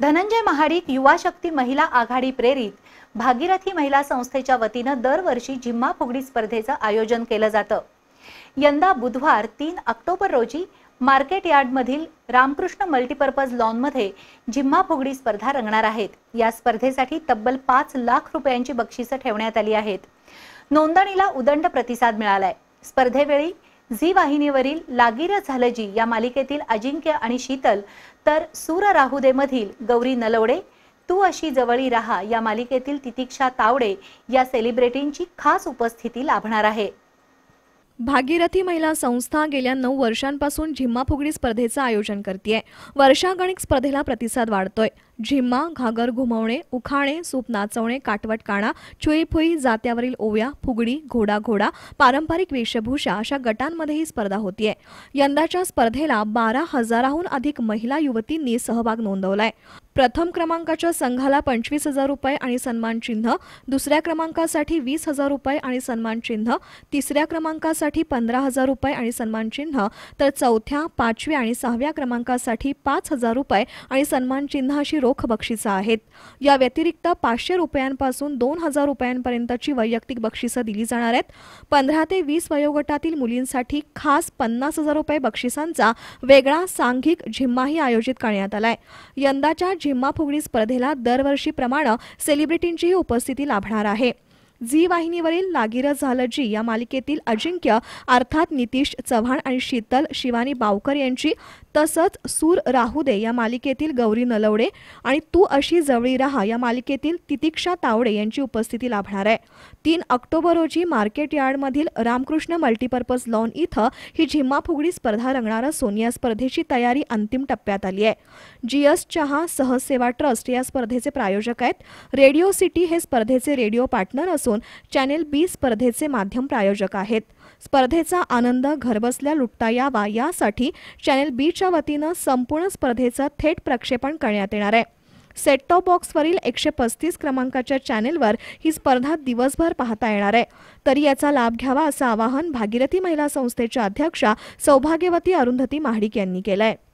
धनंजय महाडिक युवा शक्ती महिला आघाडी प्रेरित भागीरथी महिला संस्थेच्या वतीनं दरवर्षी जिम्मा फुगडी स्पर्धेचं आयोजन केलं जातं यंदा बुधवार तीन ऑक्टोबर रोजी मार्केट यार्डमधील रामकृष्ण मल्टीपर्पज लॉनमध्ये जिम्मा फुगडी स्पर्धा रंगणार आहेत या स्पर्धेसाठी तब्बल पाच लाख रुपयांची बक्षिसं ठेवण्यात आली आहेत नोंदणीला उदंड प्रतिसाद मिळालाय स्पर्धेवेळी झी वाहिनीवरील लागीर झालजी या मालिकेतील अजिंक्य आणि शीतल तर सूर राहुदेमधील गौरी नलवडे तू अशी जवळी राहा या मालिकेतील तितिक्षा तावडे या सेलिब्रिटींची खास उपस्थिती लाभणार आहे भागीरथी महिला संस्था गेल्या नऊ वर्षांपासून झिम्मा फुगडी स्पर्धेचं आयोजन करते वर्षागणिक स्पर्धेला प्रतिसाद वाढतोय झिम्मा घागर घुमवणे उखाणे सूप नाचवणे काटवट काणा चुईफुई जात्यावरील ओव्या फुगडी घोडा घोडा पारंपरिक वेशभूषा अशा गटांमध्ये ही स्पर्धा होतीये यंदाच्या स्पर्धेला बारा हजाराहून अधिक महिला युवतींनी सहभाग नोंदवलाय प्रथम क्रमांकाच्या संघाला पंचवीस हजार रुपये आणि सन्मानचिन्ह दुसऱ्या क्रमांकासाठी वीस हजार रुपये आणि सन्मानचिन्ह तिसऱ्या क्रमांकासाठी पंधरा हजार रुपये आणि सन्मानचिन्ह तर चौथ्या पाचव्या आणि सहाव्या क्रमांकासाठी पाच हजार रुपये आणि सन्मानचिन्ह अशी रोख बक्षिसं आहेत या व्यतिरिक्त पाचशे रुपयांपासून दोन हजार रुपयांपर्यंतची वैयक्तिक बक्षिसं दिली जाणार आहेत पंधरा ते वीस वयोगटातील मुलींसाठी खास पन्नास हजार रुपये बक्षिसांचा वेगळा सांघिक झिम्माही आयोजित करण्यात आलाय यंदाच्या जिम्मा फुगडी स्पर्धेला दरवर्षीप्रमाणे सेलिब्रिटींचीही उपस्थिती लाभणार आहे झी वाहिनीवरील लागिरज झालं जी या मालिकेतील अजिंक्य अर्थात नितीश चव्हाण आणि शीतल शिवानी बावकर यांची तसंच सूर राहुदे या मालिकेतील गौरी नलवडे आणि तू अशी जवळी राहा या मालिकेतील तितिक्षा तावडे यांची उपस्थिती लाभणार आहे तीन ऑक्टोबर रोजी मार्केट यार्डमधील रामकृष्ण मल्टीपर्पज लॉन इथं ही झिम्मा फुगडी स्पर्धा रंगणार असून या स्पर्धेची तयारी अंतिम टप्प्यात आली आहे जीएस चहा सहसेवा ट्रस्ट या स्पर्धेचे प्रायोजक आहेत रेडिओ सिटी हे स्पर्धेचे रेडिओ पार्टनर असून असून चॅनेल बी स्पर्धेचे माध्यम प्रायोजक आहेत स्पर्धेचा आनंद घरबसल्या लुटता यावा यासाठी चॅनेल बीच्या वतीनं संपूर्ण स्पर्धेचं थेट प्रक्षेपण करण्यात येणार आहे सेट टॉप बॉक्सवरील एकशे पस्तीस क्रमांकाच्या चॅनेलवर ही स्पर्धा दिवसभर पाहता येणार आहे तरी याचा लाभ घ्यावा असं आवाहन भागीरथी महिला संस्थेच्या अध्यक्षा सौभाग्यवती अरुंधती महाडिक यांनी केलंय आहे